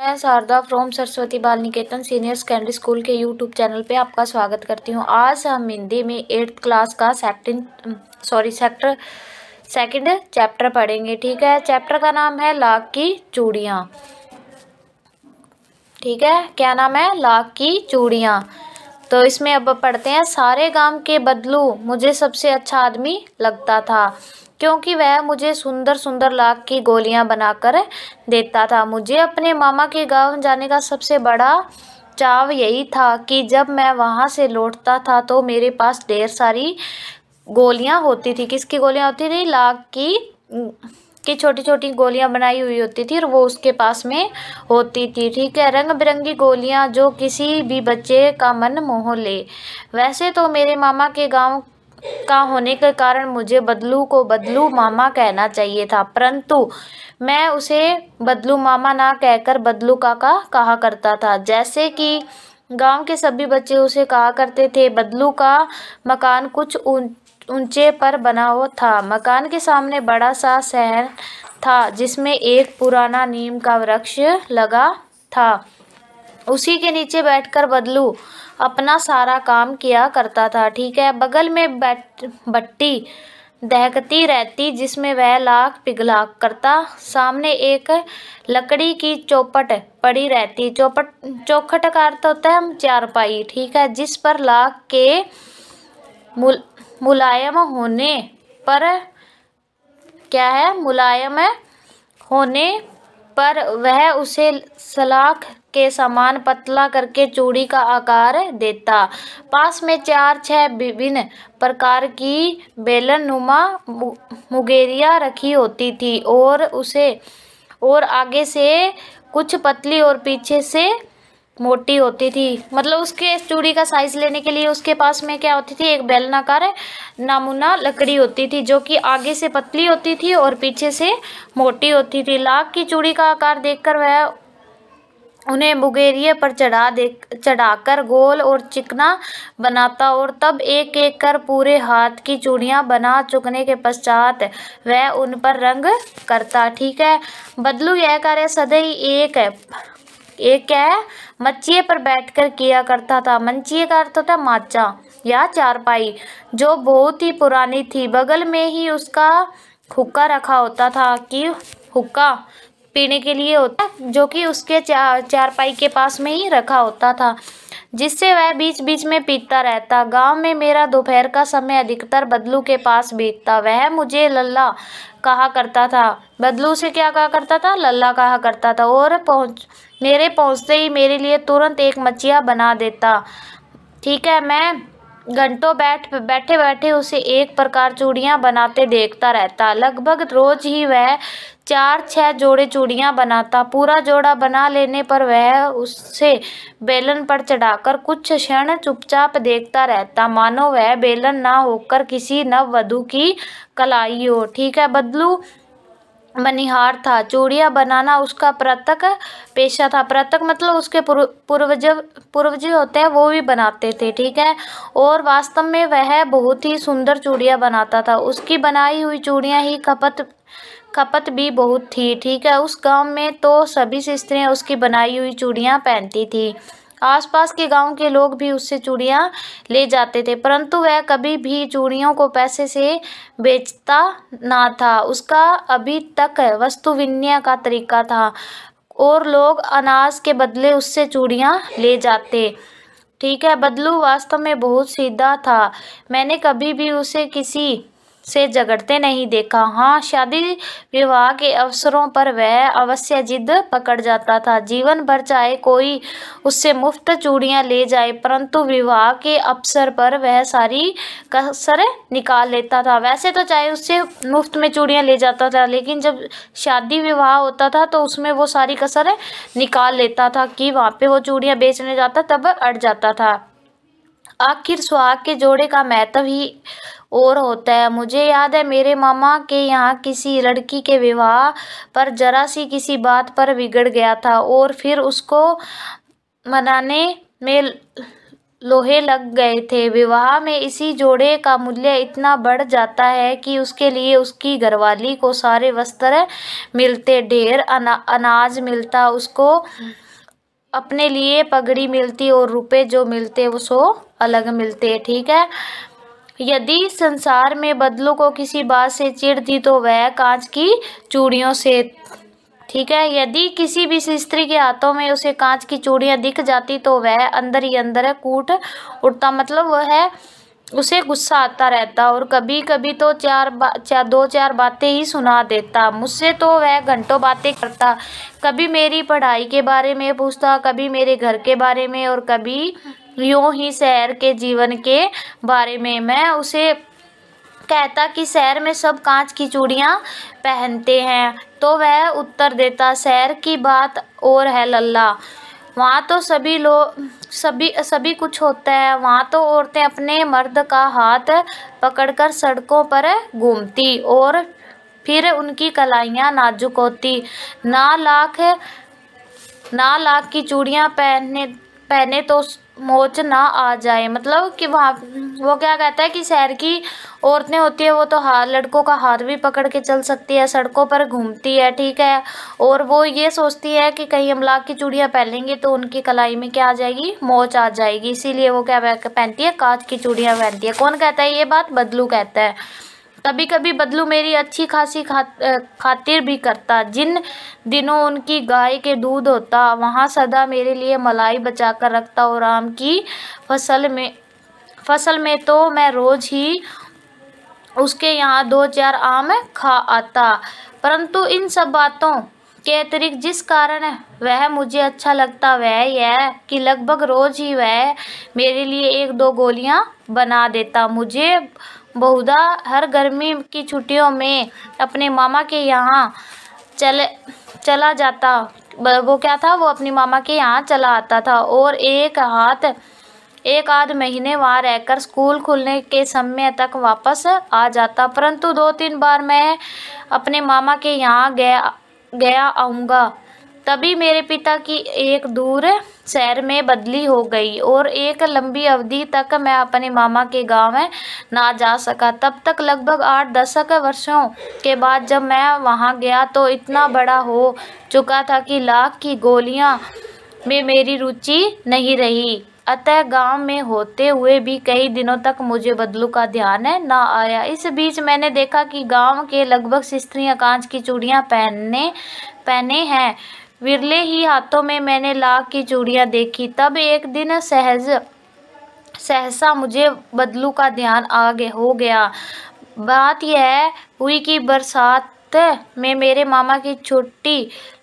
मैं Sharda from Saraswati Bal Niketan senior secondary school के YouTube channel पे आपका स्वागत करती हूँ आज हम हिंदी में एट्थ क्लास का section sorry sector second chapter पढ़ेंगे ठीक है चैप्टर का नाम है लाख की चूड़ियाँ ठीक है क्या नाम है लाख की चूड़ियाँ तो इसमें अब पढ़ते हैं सारे गांव के बदलू मुझे सबसे अच्छा आदमी लगता था क्योंकि वह मुझे सुंदर सुंदर लाख की गोलियां बनाकर देता था मुझे अपने मामा के गांव जाने का सबसे बड़ा चाव यही था कि जब मैं वहाँ से लौटता था तो मेरे पास ढेर सारी गोलियाँ होती थी किसकी गोलियाँ होती थी लाख की की छोटी छोटी गोलियां बनाई हुई होती थी और वो उसके पास में होती थी ठीक है रंग बिरंगी गोलियां जो किसी भी बच्चे का मन मोह ले वैसे तो मेरे मामा के गांव का होने के कारण मुझे बदलू को बदलू मामा कहना चाहिए था परंतु मैं उसे बदलू मामा ना कहकर बदलू काका कहा करता था जैसे कि गांव के सभी बच्चे उसे कहा करते थे बदलू का मकान कुछ ऊंचे पर बना हुआ था मकान के सामने बड़ा सा शहर था जिसमें एक पुराना नीम का वृक्ष लगा था उसी के नीचे बैठकर बदलू अपना सारा काम किया करता था ठीक है बगल में बट्टी दहकती रहती जिसमें वह लाख पिघला करता सामने एक लकड़ी की चौपट पड़ी रहती चौपट चौखट का अर्थ होता है चारपाई ठीक है जिस पर लाख के मुल मुलायम होने पर क्या है मुलायम होने पर वह उसे सलाख के समान पतला करके चूड़ी का आकार देता पास में चार छह विभिन्न प्रकार की बेलन नुमा मुगेरिया रखी होती थी और उसे और आगे से कुछ पतली और पीछे से मोटी होती थी मतलब उसके चूड़ी का साइज लेने के लिए उसके पास में क्या होती थी एक बेलनाकार नामुना लकड़ी होती थी जो कि आगे से पतली होती थी और पीछे से मोटी होती थी लाख की चूड़ी का आकार देखकर वह उन्हें मुंगेरिये पर चढ़ा दे चढ़ाकर गोल और चिकना बनाता और तब एक एक कर पूरे हाथ की चूड़ियां बना चुकने के पश्चात वह उन पर रंग करता ठीक है बदलू यह कार्य सदैव एक है एक क्या है मच्छिए पर बैठकर किया करता था मंचिए का अर्थ होता माचा या चारपाई जो बहुत ही पुरानी थी बगल में ही उसका हुक्का रखा होता था कि हुक्का पीने के लिए होता जो कि उसके चार चारपाई के पास में ही रखा होता था जिससे वह बीच बीच में पीता रहता गांव में मेरा दोपहर का समय अधिकतर बदलू के पास बीतता वह मुझे लल्ला कहा करता था बदलू से क्या कहा करता था लल्ला कहा करता था और पहुँच मेरे पहुँचते ही मेरे लिए तुरंत एक मछिया बना देता ठीक है मैं घंटों बैठ बैठे बैठे उसे एक प्रकार चूड़ियाँ बनाते देखता रहता लगभग रोज ही वह चार छः जोड़े चूड़ियाँ बनाता पूरा जोड़ा बना लेने पर वह उसे बेलन पर चढ़ाकर कुछ क्षण चुपचाप देखता रहता मानो वह बेलन ना होकर किसी नव वधु की कलाई हो ठीक है बदलू बनिहार था चूड़िया बनाना उसका प्रतक पेशा था प्रतक मतलब उसके पूर्वज पूर्वज होते हैं वो भी बनाते थे ठीक है और वास्तव में वह बहुत ही सुंदर चूड़िया बनाता था उसकी बनाई हुई चूड़ियाँ ही खपत खपत भी बहुत थी ठीक है उस गांव में तो सभी स्त्रियाँ उसकी बनाई हुई चूड़ियाँ पहनती थी आसपास के गांव के लोग भी उससे चूड़ियाँ ले जाते थे परंतु वह कभी भी चूड़ियों को पैसे से बेचता ना था उसका अभी तक वस्तु विनिमय का तरीका था और लोग अनाज के बदले उससे चूड़ियाँ ले जाते ठीक है बदलू वास्तव में बहुत सीधा था मैंने कभी भी उसे किसी से झगड़ते नहीं देखा हाँ शादी विवाह के अवसरों पर वह अवश्य जिद पकड़ जाता था जीवन भर चाहे कोई उससे मुफ्त चूड़ियाँ ले जाए परंतु विवाह के अवसर पर वह सारी कसर निकाल लेता था वैसे तो चाहे उससे मुफ्त में चूड़ियाँ ले जाता था लेकिन जब शादी विवाह होता था तो उसमें वो सारी कसर निकाल लेता था कि वहाँ पर वो चूड़ियाँ बेचने जाता तब अट जाता था आखिर सुहाग के जोड़े का महत्व ही और होता है मुझे याद है मेरे मामा के यहाँ किसी लड़की के विवाह पर ज़रा सी किसी बात पर बिगड़ गया था और फिर उसको मनाने में लोहे लग गए थे विवाह में इसी जोड़े का मूल्य इतना बढ़ जाता है कि उसके लिए उसकी घरवाली को सारे वस्त्र मिलते ढेर अना, अनाज मिलता उसको अपने लिए पगड़ी मिलती और रुपए जो मिलते वो सो अलग मिलते ठीक है यदि संसार में बदलू को किसी बात से चिड़ दी तो वह कांच की चूड़ियों से ठीक है यदि किसी भी स्त्री के हाथों में उसे कांच की चूड़ियां दिख जाती तो वह अंदर ही अंदर कूट उठता मतलब वह है उसे गुस्सा आता रहता और कभी कभी तो चार चार दो चार बातें ही सुना देता मुझसे तो वह घंटों बातें करता कभी मेरी पढ़ाई के बारे में पूछता कभी मेरे घर के बारे में और कभी यूँ ही शहर के जीवन के बारे में मैं उसे कहता कि शहर में सब कांच की चूड़ियाँ पहनते हैं तो वह उत्तर देता शहर की बात और है लल्ला वहाँ तो सभी लोग सभी सभी कुछ होता है वहाँ तो औरतें अपने मर्द का हाथ पकड़कर सड़कों पर घूमती और फिर उनकी कलाइयाँ नाजुक होती ना लाख ना लाख की चूड़ियाँ पहनने पहने तो मोच ना आ जाए मतलब कि वहाँ वो क्या कहता है कि शहर की औरतें होती है वो तो हाथ लड़कों का हाथ भी पकड़ के चल सकती है सड़कों पर घूमती है ठीक है और वो ये सोचती है कि कहीं हम लाख की चूड़ियाँ पहनेंगे तो उनकी कलाई में क्या आ जाएगी मोच आ जाएगी इसीलिए वो क्या पहनती है कांच की चूड़ियाँ पहनती है कौन कहता है ये बात बदलू कहता है कभी कभी बदलू मेरी अच्छी खासी खा, खातिर भी करता जिन दिनों उनकी गाय के दूध होता वहाँ सदा मेरे लिए मलाई बचा कर रखता और आम की फसल में फसल में तो मैं रोज़ ही उसके यहाँ दो चार आम खा आता परंतु इन सब बातों के अतिरिक्त जिस कारण वह मुझे अच्छा लगता वह यह कि लगभग रोज़ ही वह मेरे लिए एक दो गोलियाँ बना देता मुझे बहुधा हर गर्मी की छुट्टियों में अपने मामा के यहाँ चले चला जाता वो क्या था वो अपनी मामा के यहाँ चला आता था और एक हाथ एक आध महीने वहाँ रहकर स्कूल खुलने के समय तक वापस आ जाता परंतु दो तीन बार मैं अपने मामा के यहाँ गया गया आऊँगा तभी मेरे पिता की एक दूर शहर में बदली हो गई और एक लंबी अवधि तक मैं अपने मामा के गांव में ना जा सका तब तक लगभग आठ दशक वर्षों के बाद जब मैं वहां गया तो इतना बड़ा हो चुका था कि लाख की गोलियां में मेरी रुचि नहीं रही अतः गांव में होते हुए भी कई दिनों तक मुझे बदलू का ध्यान ना आया इस बीच मैंने देखा कि गांव के लगभग स्त्रियां कांच की चूड़ियां पहनने पहने हैं विरले ही हाथों में मैंने लाख की चूड़ियाँ देखी तब एक दिन सहज सहसा मुझे बदलू का ध्यान आ गया हो गया बात यह हुई कि बरसात में मेरे मामा की छोटी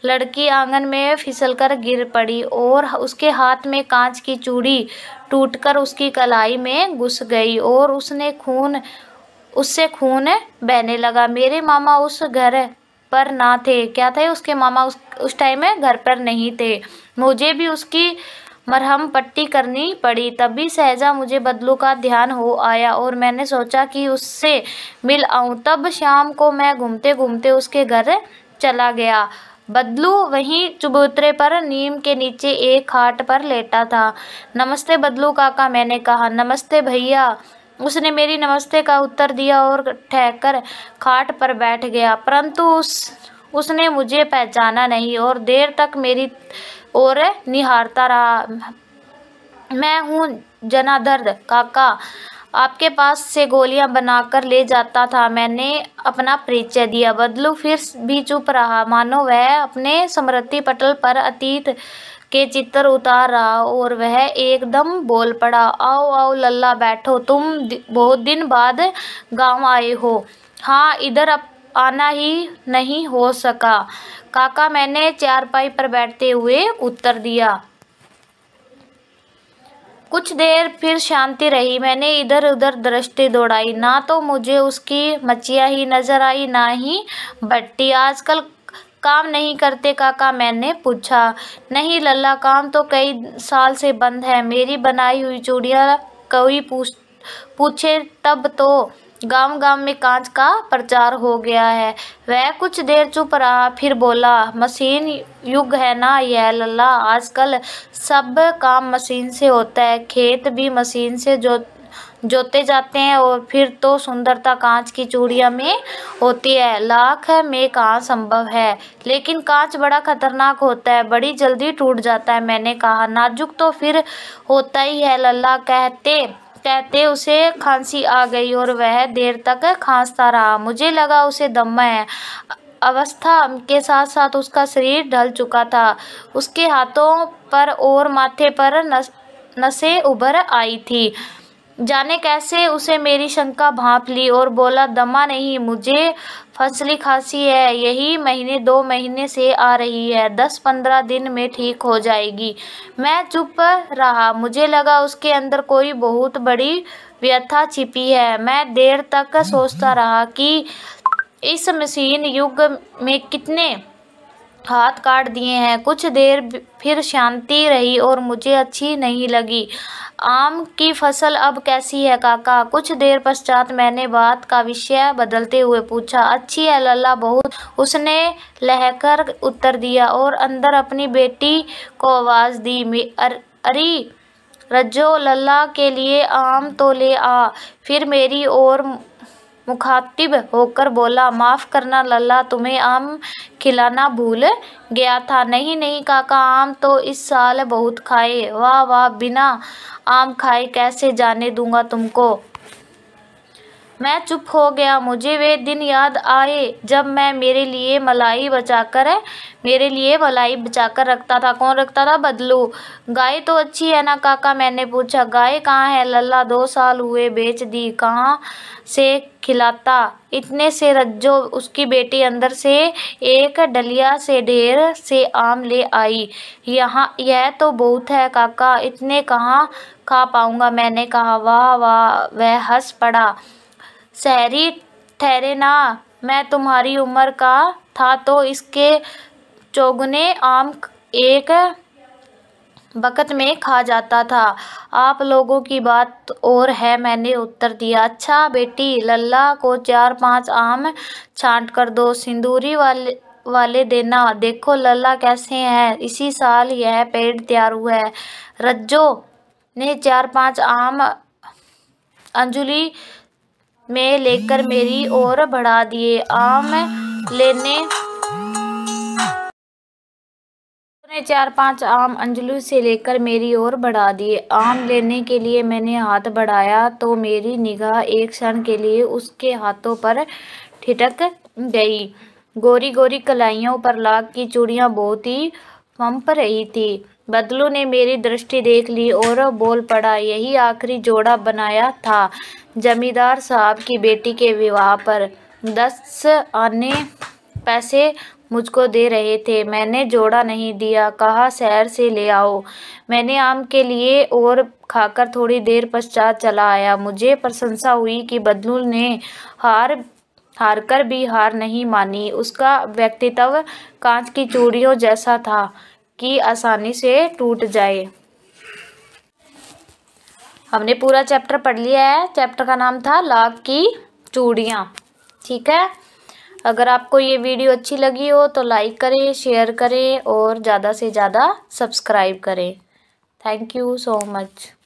लड़की आंगन में फिसलकर गिर पड़ी और उसके हाथ में कांच की चूड़ी टूटकर उसकी कलाई में घुस गई और उसने खून उससे खून बहने लगा मेरे मामा उस घर पर ना थे क्या थे उसके मामा उस उस टाइम में घर पर नहीं थे मुझे भी उसकी मरहम पट्टी करनी पड़ी तभी सहजा मुझे बदलू का ध्यान हो आया और मैंने सोचा कि उससे मिल आऊँ तब शाम को मैं घूमते घूमते उसके घर चला गया बदलू वहीं चबूतरे पर नीम के नीचे एक खाट पर लेटा था नमस्ते बदलू काका मैंने कहा नमस्ते भैया उसने मेरी नमस्ते का उत्तर दिया और ठहकर खाट पर बैठ गया परंतु उस उसने मुझे पहचाना नहीं और देर तक मेरी ओर निहारता रहा मैं हूँ जनादर्द काका आपके पास से गोलियां बनाकर ले जाता था मैंने अपना परिचय दिया बदलू फिर भी चुप रहा मानो वह अपने स्मृति पटल पर अतीत के चित्र उतारा और वह एकदम बोल पड़ा आओ आओ लल्ला बैठो तुम बहुत दिन बाद गांव आए हो हाँ इधर अब आना ही नहीं हो सका काका मैंने चारपाई पर बैठते हुए उत्तर दिया कुछ देर फिर शांति रही मैंने इधर उधर दृष्टि दौड़ाई ना तो मुझे उसकी मचिया ही नज़र आई ना ही बट्टी आजकल काम नहीं करते काका मैंने पूछा नहीं लल्ला काम तो कई साल से बंद है मेरी बनाई हुई चूड़ियाँ कोई पूछ पूछे तब तो गांव गांव में कांच का प्रचार हो गया है वह कुछ देर चुप रहा फिर बोला मशीन युग है ना यह लल्ला आजकल सब काम मशीन से होता है खेत भी मशीन से जो जोते जाते हैं और फिर तो सुंदरता कांच की चूड़िया में होती है लाख है में कहाँ संभव है लेकिन कांच बड़ा खतरनाक होता है बड़ी जल्दी टूट जाता है मैंने कहा नाजुक तो फिर होता ही है लल्ला कहते कहते उसे खांसी आ गई और वह देर तक खांसता रहा मुझे लगा उसे दम है अवस्था के साथ साथ उसका शरीर ढल चुका था उसके हाथों पर और माथे पर नस नसें उभर आई थी जाने कैसे उसे मेरी शंका भाप ली और बोला दमा नहीं मुझे फसली खांसी है यही महीने दो महीने से आ रही है दस पंद्रह दिन में ठीक हो जाएगी मैं चुप रहा मुझे लगा उसके अंदर कोई बहुत बड़ी व्यथा छिपी है मैं देर तक सोचता रहा कि इस मशीन युग में कितने हाथ काट दिए हैं कुछ देर फिर शांति रही और मुझे अच्छी नहीं लगी आम की फसल अब कैसी है काका कुछ देर पश्चात मैंने बात का विषय बदलते हुए पूछा अच्छी है लल्ला बहुत उसने लहकर उत्तर दिया और अंदर अपनी बेटी को आवाज़ दी अर, अरी रज्जो लल्ला के लिए आम तो ले आ फिर मेरी और मुखातिब होकर बोला माफ़ करना लल्ला तुम्हें आम खिलाना भूल गया था नहीं नहीं काका आम तो इस साल बहुत खाए वाह वाह बिना आम खाए कैसे जाने दूंगा तुमको मैं चुप हो गया मुझे वे दिन याद आए जब मैं मेरे लिए मलाई बचाकर है मेरे लिए मलाई बचाकर रखता था कौन रखता था बदलू गाय तो अच्छी है ना काका मैंने पूछा गाय कहाँ है लल्ला दो साल हुए बेच दी कहाँ से खिलाता इतने से रज्जो उसकी बेटी अंदर से एक डलिया से ढेर से आम ले आई यहाँ यह तो बहुत है काका इतने कहाँ खा पाऊँगा मैंने कहा वाह वाह वह हंस पड़ा शहरी ठहरे ना मैं तुम्हारी उम्र का था तो इसके चौगुने आम एक बकत में खा जाता था आप लोगों की बात और है मैंने उत्तर दिया अच्छा बेटी लल्ला को चार पांच आम छांट कर दो सिंदूरी वाले वाले देना देखो लल्ला कैसे हैं इसी साल यह पेड़ तैयार हुआ है रज्जो ने चार पांच आम अंजुली મે લેકર મારી ઓર બડા દીએ આમ લેને ઉને ચાર પાંચ આમ અંજુલુ સે લેકર મારી ઓર બડા દીએ આમ લેને કે લિયે મેને હાથ બડાયા તો મારી નિગહ એક ક્ષણ કે લિયે ઉસકે હાથો પર ઠટક ગઈ ગોરી ગોરી કલાઈઓ પર લાગ કી ચૂડિયા બહોત હી ચમક રહી થી बदलू ने मेरी दृष्टि देख ली और बोल पड़ा यही आखिरी जोड़ा बनाया था जमींदार साहब की बेटी के विवाह पर दस आने पैसे मुझको दे रहे थे मैंने जोड़ा नहीं दिया कहा शहर से ले आओ मैंने आम के लिए और खाकर थोड़ी देर पश्चात चला आया मुझे प्रशंसा हुई कि बदलू ने हार हार कर भी हार नहीं मानी उसका व्यक्तित्व कांच की चूड़ियों जैसा था कि आसानी से टूट जाए हमने पूरा चैप्टर पढ़ लिया है चैप्टर का नाम था लाख की चूड़ियाँ ठीक है अगर आपको ये वीडियो अच्छी लगी हो तो लाइक करें शेयर करें और ज़्यादा से ज़्यादा सब्सक्राइब करें थैंक यू सो मच